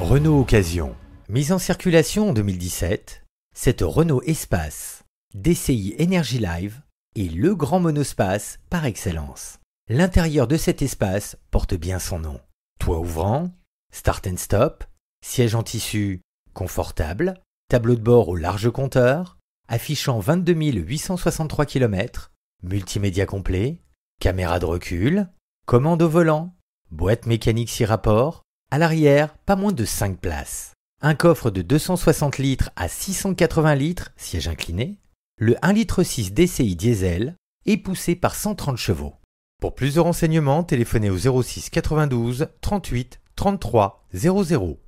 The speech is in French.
Renault Occasion. Mise en circulation en 2017, cette Renault Espace, DCI Energy Live est le grand monospace par excellence. L'intérieur de cet espace porte bien son nom. Toit ouvrant, start and stop, siège en tissu confortable, tableau de bord au large compteur, affichant 22 863 km, multimédia complet, caméra de recul, commande au volant, boîte mécanique 6 rapports, à l'arrière, pas moins de 5 places. Un coffre de 260 litres à 680 litres, siège incliné, le 1,6 litre DCI diesel est poussé par 130 chevaux. Pour plus de renseignements, téléphonez au 06 92 38 33 00.